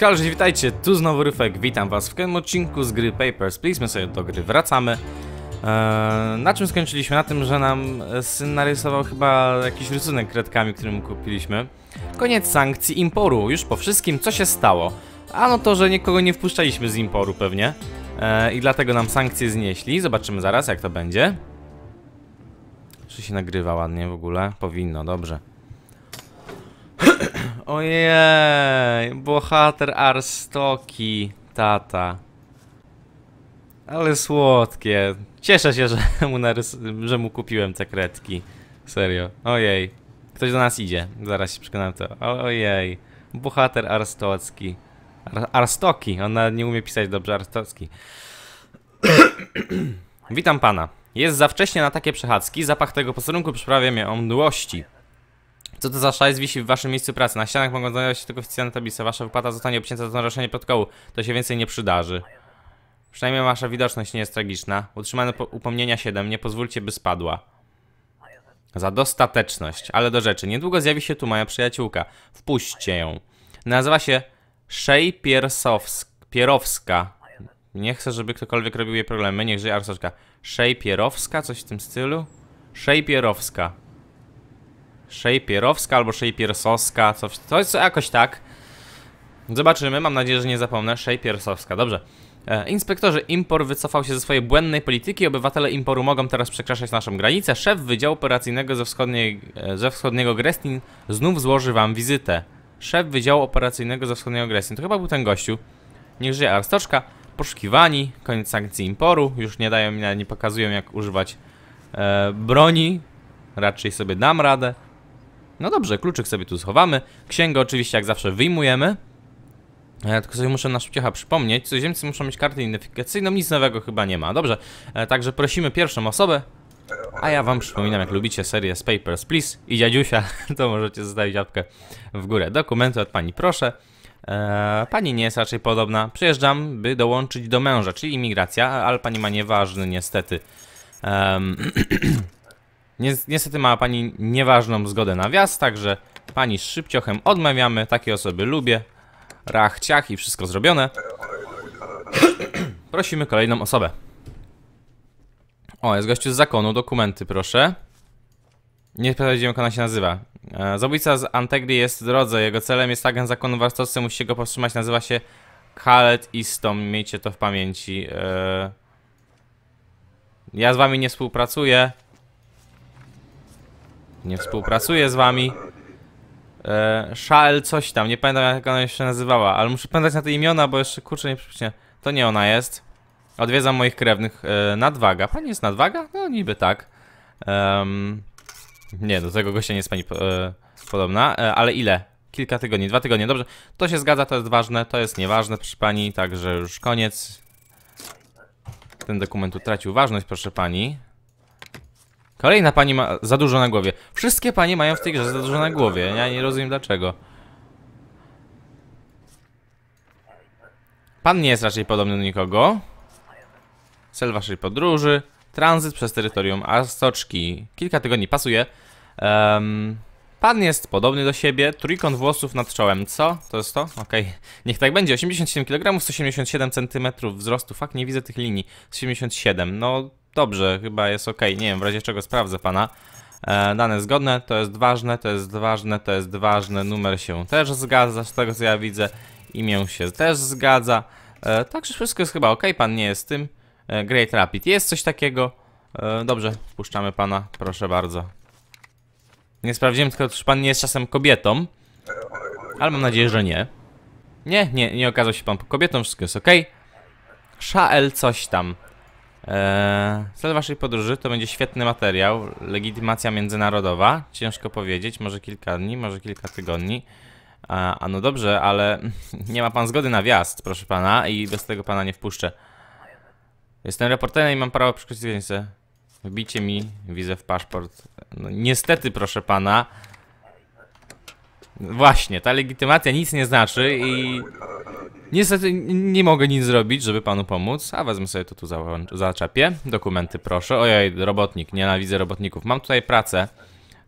Halo, witajcie, tu znowu Ryfek, witam was w kolejnym odcinku z gry Papers, Please, my sobie do gry wracamy. Eee, na czym skończyliśmy? Na tym, że nam syn narysował chyba jakiś rysunek kredkami, którym kupiliśmy. Koniec sankcji imporu, już po wszystkim, co się stało? A no to, że nikogo nie wpuszczaliśmy z imporu pewnie. Eee, I dlatego nam sankcje znieśli, zobaczymy zaraz jak to będzie. Czy się nagrywa ładnie w ogóle? Powinno, dobrze. Ojej, bohater Arstoki, tata. Ale słodkie. Cieszę się, że mu, że mu kupiłem te kredki. Serio. Ojej. Ktoś do nas idzie. Zaraz się przekonam to. ojej. Bohater Arstocki. Ar Arstoki. On nie umie pisać dobrze Arstocki. Witam pana. Jest za wcześnie na takie przechadzki. Zapach tego posterunku przyprawia mnie o mdłości. Co to za szajs wisi w waszym miejscu pracy? Na ścianach mogą znajdować się tylko oficjalne tablice. Wasza wypłata zostanie obcięta za naruszenie protokołu. To się więcej nie przydarzy. Przynajmniej wasza widoczność nie jest tragiczna. Utrzymane upomnienia 7. Nie pozwólcie, by spadła. Za dostateczność. Ale do rzeczy. Niedługo zjawi się tu moja przyjaciółka. Wpuśćcie ją. Nazywa się Szej Pierowska. Nie chcę, żeby ktokolwiek robił jej problemy. Niech żyje Arsoczka. Szej Pierowska? Coś w tym stylu? Szej Pierowska. Szejpierowska albo Szejpiersowska, coś, coś jakoś tak. Zobaczymy, mam nadzieję, że nie zapomnę. Szejpiersowska, dobrze. E, Inspektorze Impor wycofał się ze swojej błędnej polityki. Obywatele Imporu mogą teraz przekraczać naszą granicę. Szef Wydziału Operacyjnego ze, wschodniej, e, ze wschodniego Grestin znów złoży wam wizytę. Szef Wydziału Operacyjnego ze wschodniego Grestin. To chyba był ten gościu. Niech żyje Arstoczka. Poszukiwani. Koniec sankcji Imporu. Już nie dają mi, nie pokazują jak używać e, broni. Raczej sobie dam radę. No dobrze, kluczyk sobie tu schowamy. Księgę oczywiście jak zawsze wyjmujemy. E, tylko sobie muszę na szybciecha przypomnieć, cudzoziemcy muszą mieć kartę identyfikacyjną, nic nowego chyba nie ma, dobrze. E, także prosimy pierwszą osobę, a ja wam przypominam, jak lubicie serię z Papers, Please i dziadziusia, to możecie zostawić łapkę w górę. Dokumenty od pani proszę. Eee, pani nie jest raczej podobna. Przyjeżdżam, by dołączyć do męża, czyli imigracja, ale pani ma nieważny niestety. Eee, Niestety ma pani nieważną zgodę na wjazd, także pani z szybciochem odmawiamy. Takie osoby lubię. Rach, ciach i wszystko zrobione. Prosimy kolejną osobę. O, jest gościu z zakonu, dokumenty proszę. Nie sprawdziłem jak ona się nazywa. E, zabójca z Antegri jest w drodze, jego celem jest agent zakonu warstwowcy, musicie go powstrzymać, nazywa się Khaled Istom, miejcie to w pamięci. E... Ja z wami nie współpracuję. Nie współpracuję z wami. E, Szal coś tam, nie pamiętam jak ona jeszcze nazywała, ale muszę pamiętać na te imiona, bo jeszcze kurczę nie przypuszczę. To nie ona jest. Odwiedzam moich krewnych. E, nadwaga. Pani jest nadwaga? No niby tak. nie, do tego gościa nie jest pani e, podobna, e, ale ile? Kilka tygodni, dwa tygodnie, dobrze. To się zgadza, to jest ważne, to jest nieważne, proszę pani, także już koniec. Ten dokument utracił ważność, proszę pani. Kolejna pani ma za dużo na głowie. Wszystkie panie mają w tej grze za dużo na głowie. Ja nie rozumiem dlaczego. Pan nie jest raczej podobny do nikogo. Cel waszej podróży. Tranzyt przez terytorium Astoczki. Kilka tygodni pasuje. Um, pan jest podobny do siebie. Trójkąt włosów nad czołem. Co? To jest to? Okej. Okay. Niech tak będzie. 87 kg, 187 cm wzrostu. Fak, nie widzę tych linii. 177. No, Dobrze, chyba jest ok. Nie wiem, w razie czego sprawdzę pana. E, dane zgodne, to jest ważne, to jest ważne, to jest ważne. Numer się też zgadza, z tego co ja widzę. Imię się też zgadza. E, także wszystko jest chyba ok, pan nie jest tym. E, Great Rapid, jest coś takiego. E, dobrze, wpuszczamy pana, proszę bardzo. Nie sprawdziłem tylko, czy pan nie jest czasem kobietą. Ale mam nadzieję, że nie. Nie, nie, nie okazał się pan kobietą, wszystko jest ok. Szael coś tam. Eee, cel waszej podróży to będzie świetny materiał, legitymacja międzynarodowa, ciężko powiedzieć, może kilka dni, może kilka tygodni. A, a, no dobrze, ale nie ma pan zgody na wjazd, proszę pana, i bez tego pana nie wpuszczę. Jestem reporterem i mam prawo przeciwieństwa. wbijcie mi wizę w paszport. No, niestety, proszę pana. Właśnie, ta legitymacja nic nie znaczy i Niestety nie mogę nic zrobić, żeby panu pomóc, a wezmę sobie to tu zaczepię. Dokumenty proszę. Ojej, robotnik, nienawidzę robotników. Mam tutaj pracę,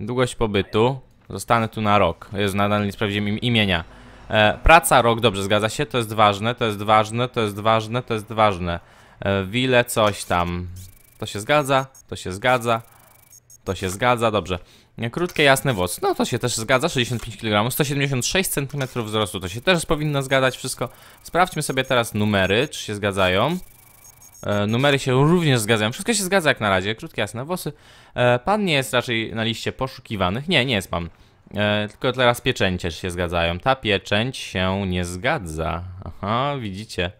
długość pobytu, zostanę tu na rok. Jest nadal nie sprawdziłem im imienia. E, praca, rok, dobrze, zgadza się, to jest ważne, to jest ważne, to jest ważne, to jest ważne. E, wile, coś tam. To się zgadza, to się zgadza, to się zgadza, dobrze. Krótkie, jasne włosy. No to się też zgadza, 65 kg, 176 cm wzrostu, to się też powinno zgadzać wszystko. Sprawdźmy sobie teraz numery, czy się zgadzają. E, numery się również zgadzają, wszystko się zgadza jak na razie, krótkie, jasne włosy. E, pan nie jest raczej na liście poszukiwanych, nie, nie jest pan. E, tylko teraz pieczęcie się zgadzają. Ta pieczęć się nie zgadza. Aha, widzicie.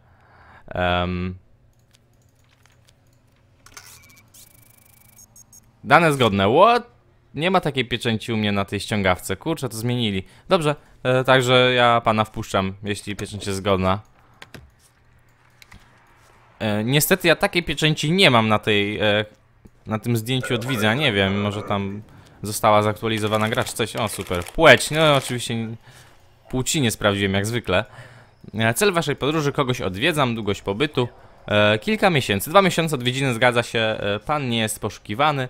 Dane zgodne. What? Nie ma takiej pieczęci u mnie na tej ściągawce. Kurczę, to zmienili. Dobrze, e, także ja pana wpuszczam, jeśli pieczęć jest zgodna. E, niestety ja takiej pieczęci nie mam na tej... E, na tym zdjęciu od widza. Nie wiem, może tam została zaktualizowana gra czy coś. O, super. Płeć. No, oczywiście płci nie sprawdziłem jak zwykle. E, cel waszej podróży. Kogoś odwiedzam. Długość pobytu. E, kilka miesięcy. Dwa miesiące odwiedziny zgadza się. E, pan nie jest poszukiwany.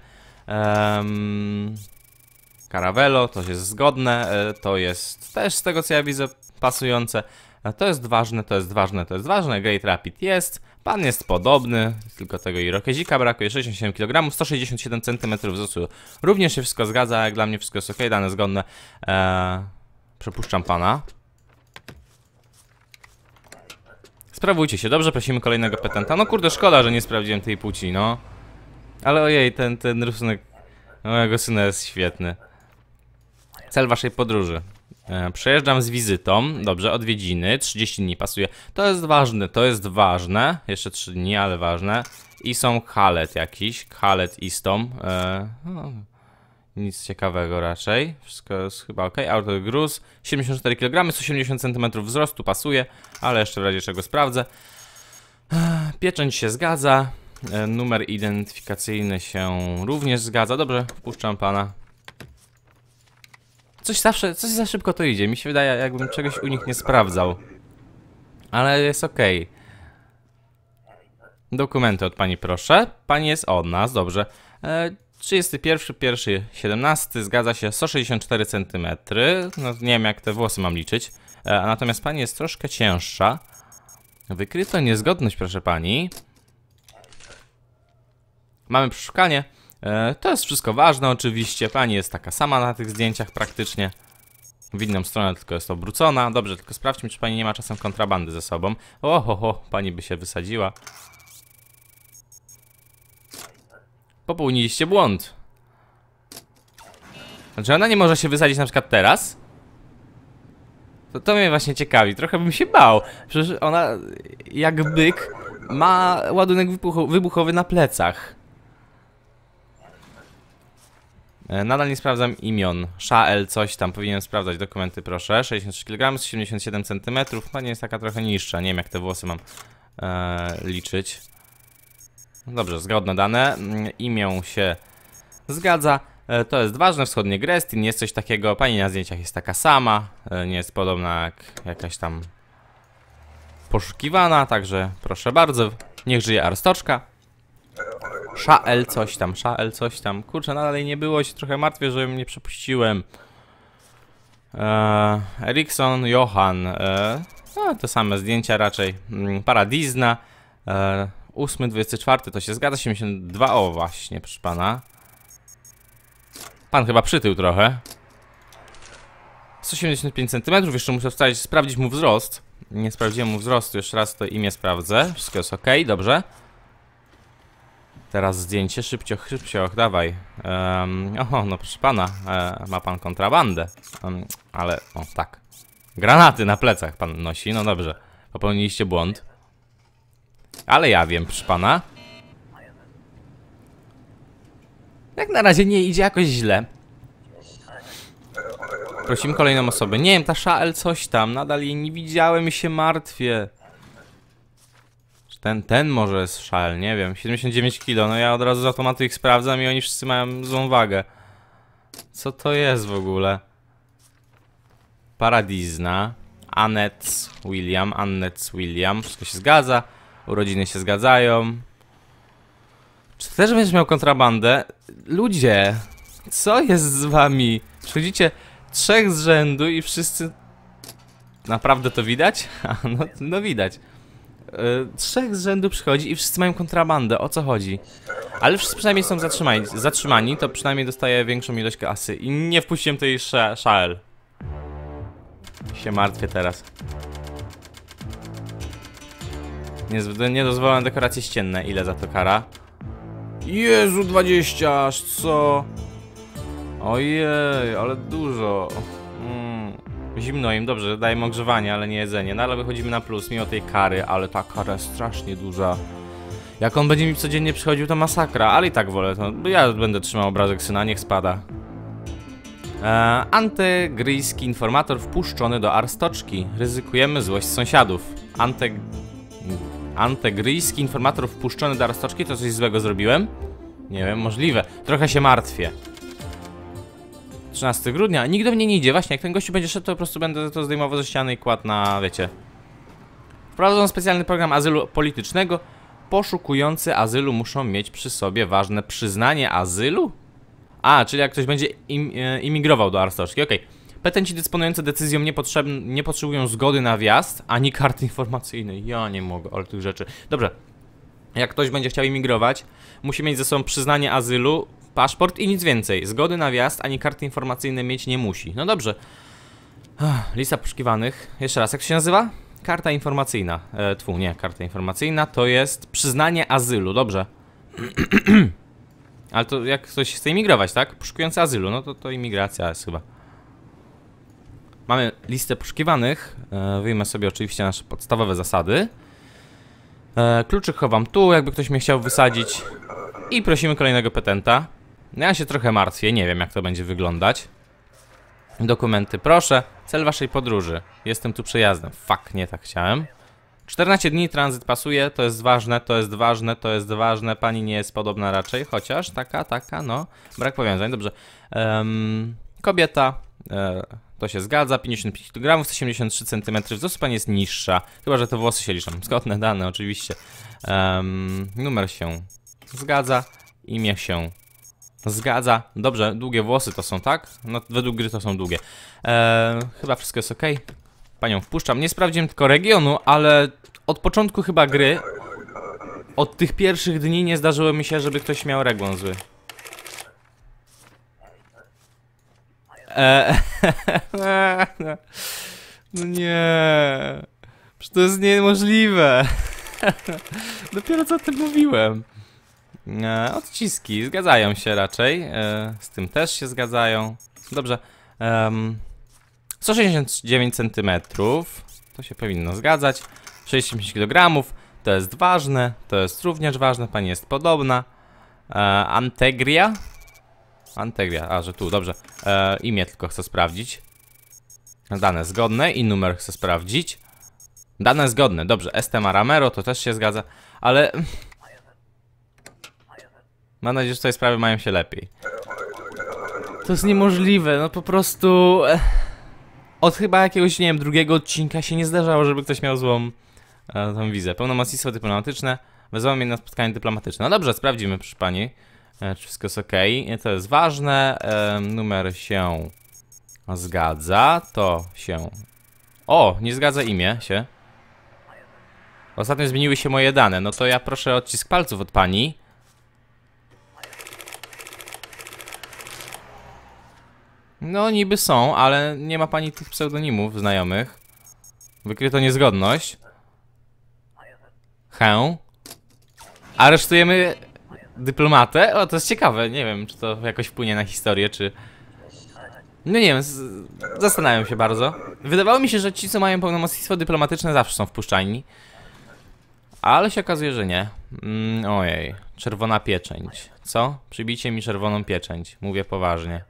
Um, Caravelo, to jest zgodne, e, to jest też z tego co ja widzę pasujące. E, to jest ważne, to jest ważne, to jest ważne. Great Rapid jest. Pan jest podobny, tylko tego irokezika brakuje, 67 kg, 167 cm wzrostu. Również się wszystko zgadza, jak dla mnie wszystko jest ok, dane zgodne. Eee, przepuszczam pana. Sprawujcie się, dobrze, prosimy kolejnego petenta. No kurde, szkoda, że nie sprawdziłem tej płci, no. Ale ojej, ten, ten rysunek mojego syna jest świetny. Cel waszej podróży. E, przejeżdżam z wizytą, dobrze, odwiedziny, 30 dni pasuje. To jest ważne, to jest ważne, jeszcze 3 dni, ale ważne. I są halet jakiś, halet istom. Eee, no, nic ciekawego raczej, wszystko jest chyba ok. Auto gruz, 74 kg, 180 cm wzrostu, pasuje, ale jeszcze w razie czego sprawdzę. Eee, pieczęć się zgadza, E, numer identyfikacyjny się również zgadza. Dobrze, wpuszczam pana. Coś zawsze, coś za szybko to idzie. Mi się wydaje, jakbym czegoś u nich nie sprawdzał. Ale jest ok. Dokumenty od pani proszę. Pani jest od nas, dobrze. E, 31, pierwszy 17, zgadza się 164 cm. No, nie wiem jak te włosy mam liczyć. E, natomiast pani jest troszkę cięższa. Wykryto niezgodność, proszę pani. Mamy przeszukanie. E, to jest wszystko ważne oczywiście. Pani jest taka sama na tych zdjęciach praktycznie. W inną stronę tylko jest obrócona. Dobrze, tylko sprawdźmy, czy pani nie ma czasem kontrabandy ze sobą. Ohoho, pani by się wysadziła. Popełniliście błąd. Znaczy ona nie może się wysadzić na przykład teraz? To, to mnie właśnie ciekawi. Trochę bym się bał. Przecież ona, jak byk, ma ładunek wybuchowy na plecach. E, nadal nie sprawdzam imion. Szael coś tam, powinien sprawdzać. Dokumenty proszę. 63 kg, 77 cm. Pani jest taka trochę niższa. Nie wiem jak te włosy mam e, liczyć. Dobrze, zgodne dane. Mm, imię się zgadza. E, to jest ważne. Wschodnie Grestin jest coś takiego. Pani na zdjęciach jest taka sama. E, nie jest podobna jak jakaś tam poszukiwana. Także proszę bardzo. Niech żyje Arstoczka. Szael coś tam, Szael coś tam. Kurczę, nadal no nie było, się trochę martwię, że mnie przepuściłem. Eee, Erikson, Johan. Eee, no, te same zdjęcia raczej. Paradisna, Eee, 8.24 to się zgadza, 72. O właśnie, proszę pana. Pan chyba przytył trochę. 185 cm, jeszcze muszę wstać, sprawdzić mu wzrost. Nie sprawdziłem mu wzrostu, jeszcze raz to imię sprawdzę. Wszystko jest ok, dobrze. Teraz zdjęcie, szybciej, szybcioch, dawaj. Um, oho, no proszę pana, e, ma pan kontrabandę. Um, ale, o tak. Granaty na plecach pan nosi, no dobrze. Popełniliście błąd. Ale ja wiem, proszę pana. Jak na razie nie idzie jakoś źle. Prosimy kolejną osobę. Nie wiem, ta szal coś tam, nadal jej nie widziałem i się martwię. Ten, ten może jest szal, nie wiem. 79 kilo, no ja od razu z automatu ich sprawdzam i oni wszyscy mają złą wagę. Co to jest w ogóle? Paradizna. Annette William, Annette William. Wszystko się zgadza. Urodziny się zgadzają. Czy też będziesz miał kontrabandę? Ludzie, co jest z wami? Przychodzicie trzech z rzędu i wszyscy... Naprawdę to widać? no, no widać. E, trzech z rzędu przychodzi i wszyscy mają kontrabandę, o co chodzi? Ale wszyscy przynajmniej są zatrzymani, zatrzymani to przynajmniej dostaję większą ilość kasy. I nie wpuściłem tej szal. Się martwię teraz. Nie, niedozwolone dekoracje ścienne, ile za to kara? Jezu, 20 aż, co? Ojej, ale dużo. Mm. Zimno im, dobrze, dajemy ogrzewanie, ale nie jedzenie. No ale wychodzimy na plus, mimo tej kary, ale ta kara jest strasznie duża. Jak on będzie mi codziennie przychodził, to masakra, ale i tak wolę to. ja będę trzymał obrazek syna, niech spada. Eee, informator wpuszczony do arstoczki. Ryzykujemy złość sąsiadów. Ante... Antegryjski informator wpuszczony do arstoczki, to coś złego zrobiłem? Nie wiem, możliwe. Trochę się martwię. 13 grudnia. do mnie nie idzie. Właśnie, jak ten gościu będzie szedł, to po prostu będę to zdejmował ze ściany i kładł na, wiecie... Wprowadzono specjalny program azylu politycznego. Poszukujący azylu muszą mieć przy sobie ważne przyznanie azylu? A, czyli jak ktoś będzie im, e, imigrował do Arstoszki, okej. Okay. Petenci dysponujący decyzją nie, nie potrzebują zgody na wjazd, ani karty informacyjnej. Ja nie mogę, ale tych rzeczy. Dobrze. Jak ktoś będzie chciał imigrować, musi mieć ze sobą przyznanie azylu, paszport i nic więcej. Zgody na wjazd ani karty informacyjne mieć nie musi. No dobrze. Lista poszukiwanych. Jeszcze raz, jak się nazywa? Karta informacyjna. E, tfu, nie, karta informacyjna to jest przyznanie azylu, dobrze. Ale to jak ktoś chce imigrować, tak? Poszukujący azylu, no to, to imigracja jest chyba. Mamy listę poszukiwanych. E, wyjmę sobie oczywiście nasze podstawowe zasady. E, kluczyk chowam tu, jakby ktoś mnie chciał wysadzić. I prosimy kolejnego petenta. No ja się trochę martwię, nie wiem jak to będzie wyglądać. Dokumenty, proszę. Cel waszej podróży. Jestem tu przejazdem. Fak, nie tak chciałem. 14 dni tranzyt pasuje, to jest ważne, to jest ważne, to jest ważne. Pani nie jest podobna raczej, chociaż taka, taka, no. Brak powiązań, dobrze. Um, kobieta, e, to się zgadza, 55 kg, 183 cm wzrostu, pani jest niższa. Chyba, że to włosy się liczą. Zgodne dane, oczywiście. Um, numer się zgadza, imię się Zgadza. Dobrze, długie włosy to są, tak? No, według gry to są długie. Eee, chyba wszystko jest ok. Panią wpuszczam. Nie sprawdziłem tylko regionu, ale od początku chyba gry, od tych pierwszych dni nie zdarzyło mi się, żeby ktoś miał regułę. zły. Eee, no nie. Przecież to jest niemożliwe. Dopiero co o tym mówiłem. E, odciski zgadzają się raczej. E, z tym też się zgadzają. Dobrze. 169 cm. To się powinno zgadzać. 65 kg. To jest ważne. To jest również ważne. Pani jest podobna. E, Antegria. Antegria. A, że tu. Dobrze. E, imię tylko chcę sprawdzić. Dane zgodne i numer chcę sprawdzić. Dane zgodne. Dobrze. Estema Ramero. To też się zgadza. Ale... Mam nadzieję, że tutaj sprawy mają się lepiej. To jest niemożliwe, no po prostu... Eh, od chyba jakiegoś, nie wiem, drugiego odcinka się nie zdarzało, żeby ktoś miał złą Tam e, tą wizę. Pełnomocnictwo dyplomatyczne. Wezwała mnie na spotkanie dyplomatyczne. No dobrze, sprawdzimy, proszę pani, e, czy wszystko jest ok. E, to jest ważne. numer się zgadza. To się... O, nie zgadza imię się. Ostatnio zmieniły się moje dane. No to ja proszę odcisk palców od pani. No niby są, ale nie ma pani tych pseudonimów znajomych. Wykryto niezgodność. Hę. Aresztujemy dyplomatę? O, to jest ciekawe. Nie wiem, czy to jakoś wpłynie na historię, czy... No nie wiem, zastanawiam się bardzo. Wydawało mi się, że ci, co mają pełnomocnictwo dyplomatyczne zawsze są wpuszczani. Ale się okazuje, że nie. Mm, ojej, czerwona pieczęć. Co? Przybicie mi czerwoną pieczęć. Mówię poważnie.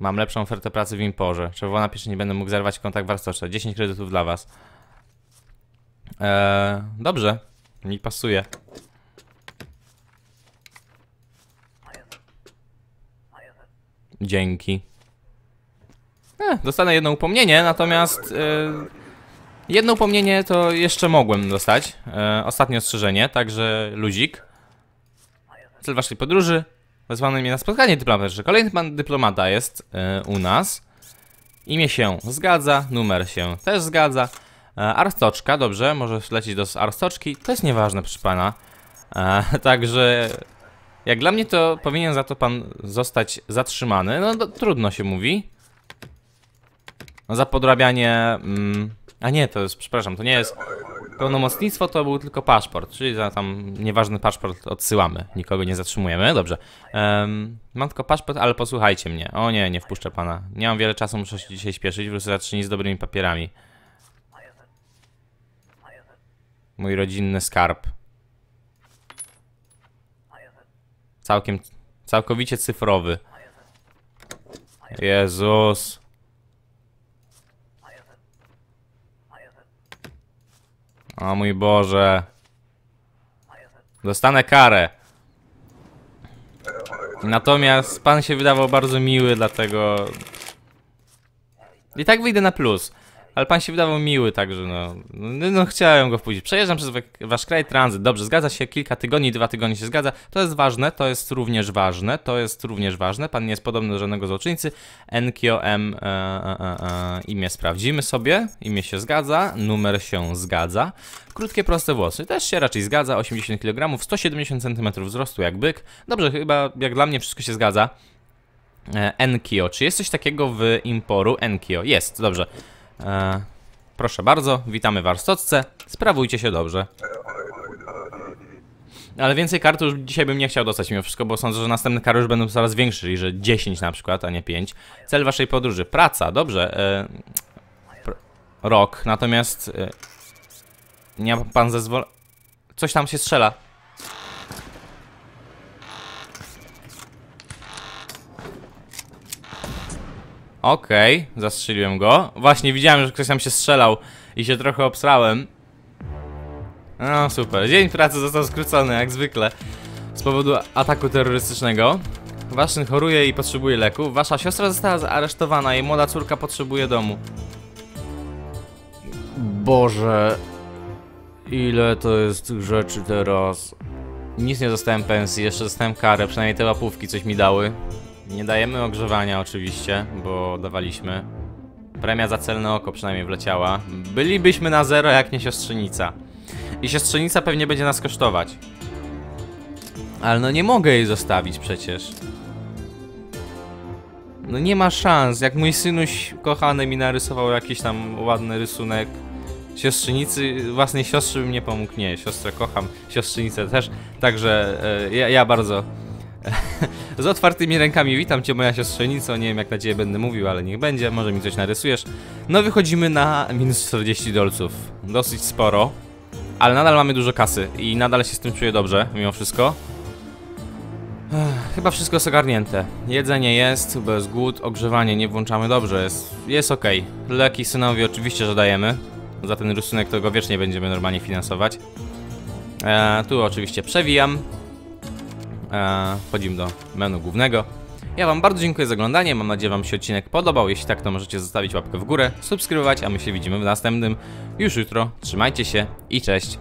Mam lepszą ofertę pracy w Imporze. Czerwona napisze, nie będę mógł zerwać kontakt w Arstosze. 10 kredytów dla was. Eee, dobrze. Mi pasuje. Dzięki. E, dostanę jedno upomnienie, natomiast... E, jedno upomnienie to jeszcze mogłem dostać. E, ostatnie ostrzeżenie, także luzik. Cel waszej podróży wezwany mnie na spotkanie dyplomatyczne. Kolejny pan dyplomata jest y, u nas. Imię się zgadza, numer się też zgadza. E, arstoczka, dobrze, może lecieć do arstoczki. To jest nieważne, proszę pana. E, także jak dla mnie to powinien za to pan zostać zatrzymany. No to, trudno się mówi. No, za podrabianie... Mm, a nie, to jest, przepraszam, to nie jest Pełnomocnictwo to był tylko paszport, czyli za tam nieważny paszport odsyłamy, nikogo nie zatrzymujemy, dobrze. Um, mam tylko paszport, ale posłuchajcie mnie. O nie, nie wpuszczę pana. Nie mam wiele czasu, muszę się dzisiaj śpieszyć, wrócę za trzy z dobrymi papierami. Mój rodzinny skarb. Całkiem, całkowicie cyfrowy. Jezus. O mój Boże. Dostanę karę. Natomiast pan się wydawał bardzo miły, dlatego... I tak wyjdę na plus. Ale pan się wydawał miły, także no. No, no chciałem go wpuścić. Przejeżdżam przez wasz kraj tranzyt. Dobrze, zgadza się, kilka tygodni, dwa tygodnie się zgadza. To jest ważne, to jest również ważne, to jest również ważne. Pan nie jest podobny do żadnego złoczyńcy. NQM e, e, e, e, imię sprawdzimy sobie. Imię się zgadza, numer się zgadza. Krótkie, proste włosy. Też się raczej zgadza, 80 kg, 170 cm wzrostu jak byk. Dobrze, chyba jak dla mnie wszystko się zgadza. E, NKO, Czy jest coś takiego w Imporu? NKO, Jest, dobrze. E, proszę bardzo, witamy w warsztatce. Sprawujcie się dobrze. Ale więcej kart już dzisiaj bym nie chciał dostać mimo wszystko, bo sądzę, że następne kary już będą coraz większe, i że 10 na przykład, a nie 5. Cel waszej podróży. Praca, dobrze. E, pr rok, natomiast... E, nie ma pan zezwolenia... Coś tam się strzela. Okej, okay, zastrzeliłem go. Właśnie, widziałem, że ktoś tam się strzelał i się trochę obsrałem. No, super. Dzień pracy został skrócony, jak zwykle. Z powodu ataku terrorystycznego. Waszyn choruje i potrzebuje leku. Wasza siostra została zaaresztowana, jej młoda córka potrzebuje domu. Boże... Ile to jest tych rzeczy teraz? Nic nie dostałem pensji, jeszcze dostałem karę, przynajmniej te łapówki coś mi dały. Nie dajemy ogrzewania oczywiście, bo dawaliśmy. Premia za celne oko przynajmniej wleciała. Bylibyśmy na zero jak nie siostrzenica. I siostrzenica pewnie będzie nas kosztować. Ale no nie mogę jej zostawić przecież. No nie ma szans. Jak mój synuś kochany mi narysował jakiś tam ładny rysunek siostrzenicy, własnej siostry bym nie pomógł. Nie, siostrę kocham, siostrzenicę też. Także e, ja, ja bardzo Z otwartymi rękami witam cię moja siostrzenico, nie wiem jak na ciebie będę mówił, ale niech będzie, może mi coś narysujesz. No wychodzimy na minus 40 dolców, dosyć sporo, ale nadal mamy dużo kasy i nadal się z tym czuję dobrze, mimo wszystko. chyba wszystko jest ogarnięte. Jedzenie jest, bez głód, ogrzewanie nie włączamy dobrze, jest, jest ok. Leki synowi oczywiście, że dajemy. Za ten rysunek to go wiecznie będziemy normalnie finansować. Eee, tu oczywiście przewijam e, wchodzimy do menu głównego. Ja Wam bardzo dziękuję za oglądanie, mam nadzieję Wam się odcinek podobał, jeśli tak to możecie zostawić łapkę w górę, subskrybować, a my się widzimy w następnym już jutro. Trzymajcie się i cześć!